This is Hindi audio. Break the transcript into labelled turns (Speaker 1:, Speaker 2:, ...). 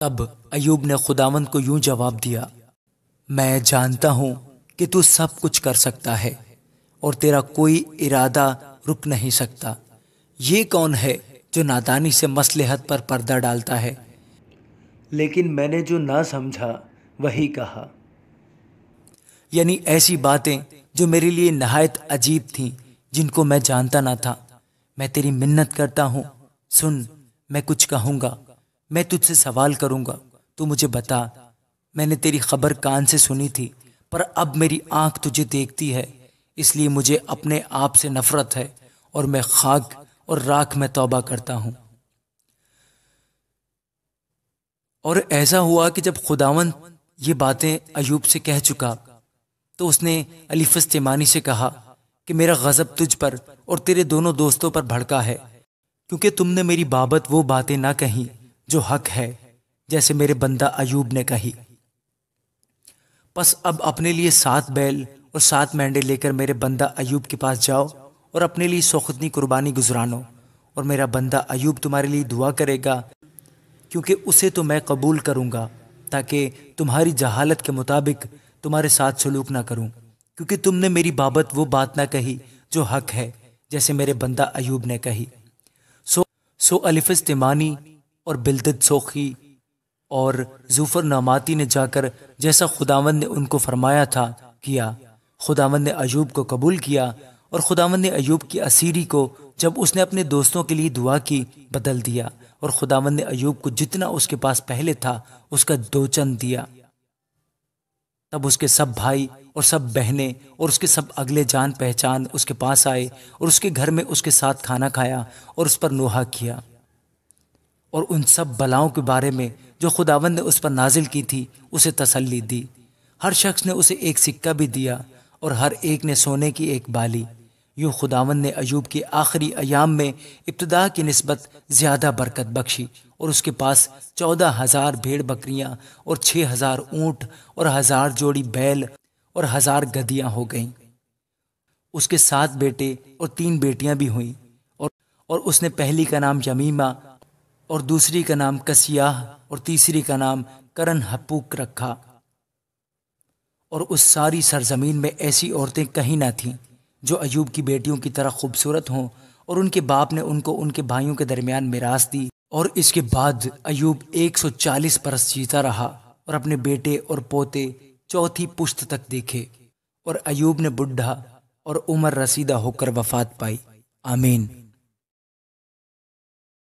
Speaker 1: तब अयूब ने खुदावंद को यूं जवाब दिया मैं जानता हूं कि तू सब कुछ कर सकता है और तेरा कोई इरादा रुक नहीं सकता ये कौन है जो नादानी से मसलहत पर पर्दा डालता है लेकिन मैंने जो ना समझा वही कहा यानी ऐसी बातें जो मेरे लिए नहायत अजीब थीं जिनको मैं जानता ना था मैं तेरी मिन्नत करता हूं सुन मैं कुछ कहूँगा मैं तुझसे सवाल करूंगा तू मुझे बता मैंने तेरी खबर कान से सुनी थी पर अब मेरी आंख तुझे देखती है इसलिए मुझे अपने आप से नफरत है और मैं खाक और राख में तौबा करता हूं और ऐसा हुआ कि जब खुदावन ये बातें अयूब से कह चुका तो उसने तेमानी से कहा कि मेरा गज़ब तुझ पर और तेरे दोनों दोस्तों पर भड़का है क्योंकि तुमने मेरी बाबत वो बातें ना कहीं जो हक है जैसे मेरे बंदा अयूब ने कही बस अब अपने लिए सात बैल और सात मेंढे लेकर मेरे बंदा अयूब के पास जाओ और अपने लिए सोखतनी कुर्बानी गुजरानो और मेरा बंदा अयूब तुम्हारे लिए दुआ करेगा क्योंकि उसे तो मैं कबूल करूंगा ताकि तुम्हारी जहालत के मुताबिक तुम्हारे साथ सलूक ना करूँ क्योंकि तुमने मेरी बाबत वो बात ना कही जो हक है जैसे मेरे बंदा अयूब ने कही सो सो अलिफ तिमानी और बिलदत सोखी और जूफर नामाती ने जाकर जैसा खुदावन ने उनको फरमाया था किया खुदावन ने अयूब को कबूल किया और खुदावन ने अयूब की असीरी को जब उसने अपने दोस्तों के लिए दुआ की बदल दिया और खुदावन ने अयूब को जितना उसके पास पहले था उसका दो चंद दिया तब उसके सब भाई और सब बहनें और उसके सब अगले जान पहचान उसके पास आए और उसके घर में उसके साथ खाना खाया और उस पर नोहा किया और उन सब बलाओं के बारे में जो खुदावन ने उस पर नाजिल की थी उसे तसल्ली दी हर शख्स ने उसे एक सिक्का भी दिया और हर एक ने सोने की एक बाली यूँ खुदावन ने अयूब के आखिरी अयाम में इब्तदा की नस्बत ज़्यादा बरकत बख्शी और उसके पास चौदह हज़ार भेड़ बकरियाँ और छः हज़ार ऊँट और हज़ार जोड़ी बैल और हज़ार गदियाँ हो गईं उसके सात बेटे और तीन बेटियाँ भी हुईं और, और उसने पहली का नाम यमीमा और दूसरी का नाम कसियाह और तीसरी का नाम करण हपूक रखा और उस सारी सरजमीन में ऐसी औरतें कहीं ना थीं जो अयूब की बेटियों की तरह खूबसूरत हों और उनके बाप ने उनको उनके भाइयों के दरमियान मिरास दी और इसके बाद अयूब 140 बरस जीता रहा और अपने बेटे और पोते चौथी पुश्त तक देखे और अयूब ने बुढ़ा और उम्र रसीदा होकर वफात पाई आमीन